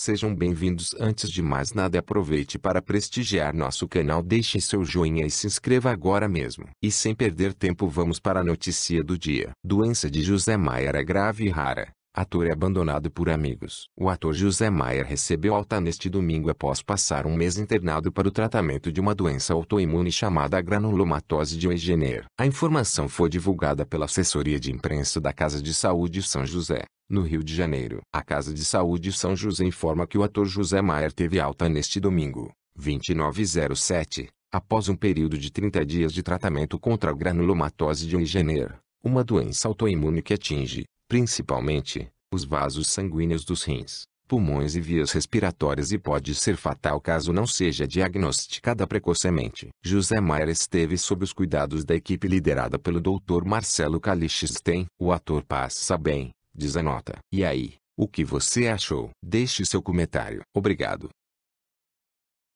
Sejam bem-vindos. Antes de mais nada, aproveite para prestigiar nosso canal, deixe seu joinha e se inscreva agora mesmo. E sem perder tempo, vamos para a notícia do dia. Doença de José Maier é grave e rara. Ator é abandonado por amigos. O ator José Maier recebeu alta neste domingo após passar um mês internado para o tratamento de uma doença autoimune chamada granulomatose de Wegener. A informação foi divulgada pela assessoria de imprensa da Casa de Saúde São José no Rio de Janeiro. A Casa de Saúde São José informa que o ator José Maier teve alta neste domingo, 2907, após um período de 30 dias de tratamento contra a granulomatose de Wegener, uma doença autoimune que atinge, principalmente, os vasos sanguíneos dos rins, pulmões e vias respiratórias e pode ser fatal caso não seja diagnosticada precocemente. José Maier esteve sob os cuidados da equipe liderada pelo Dr. Marcelo Calixten. O ator passa bem, Diz a nota. E aí, o que você achou? Deixe seu comentário. Obrigado.